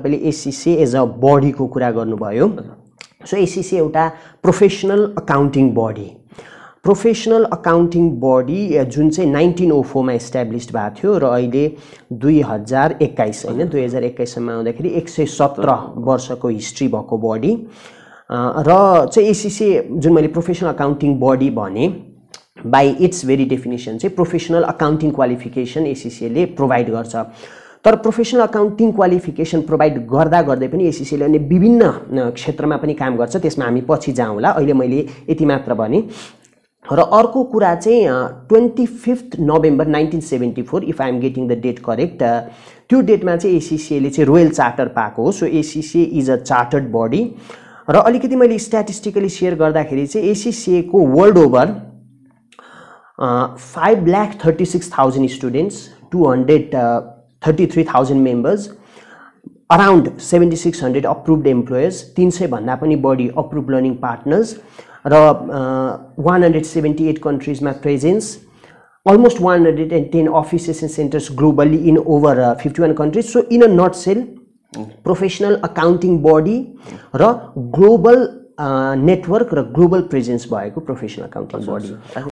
तपाईँले ACC as a बडीको कुरा गर्नुभयो सो एसिसी एउटा professional accounting body professional accounting body जुन चाहिँ नाइन्टिन ओ फोरमा इस्ट्याब्लिस्ड भएको थियो र अहिले दुई हजार एक्काइस होइन दुई हजार एक्काइससम्म आउँदाखेरि एक सय सत्र वर्षको हिस्ट्री भएको बडी र चाहिँ एसिसी जुन मैले प्रोफेसनल अकाउन्टिङ बडी भने बाई इट्स भेरी डेफिनेसन चाहिँ प्रोफेसनल अकाउन्टिङ क्वालिफिकेसन एसिसिएले प्रोभाइड गर्छ तर प्रोफेसनल अकाउन्टिङ क्वालिफिकेसन प्रोभाइड गर्दा गर्दै पनि एसिसिएले अन्य विभिन्न क्षेत्रमा पनि काम गर्छ त्यसमा हामी पछि जाउँला अहिले मैले यति मात्र भने र अर्को कुरा चाहिँ twenty fifth November nineteen seventy four if I'm getting the date correct त्यो डेटमा चाहिँ एसिसिएले चाहिँ रोयल चार्टर पाएको हो so ACCA is a chartered body र अलिकति मैले स्ट्याटिस्टिकली सेयर गर्दाखेरि चाहिँ एसिसिएको world over five lakh thirty six thousand students two hundred thirty three thousand members around seventy six hundred approved employers, तिन सयभन्दा पनि बढी अप्रुभ लर्निङ पार्टनर्स र वान हन्ड्रेड सेभेन्टी एट कन्ट्रिजमा presence almost one hundred and ten offices and centres globally in over fifty one countries so in a nutshell professional accounting body र global network uh, र global presence भएको professional accounting body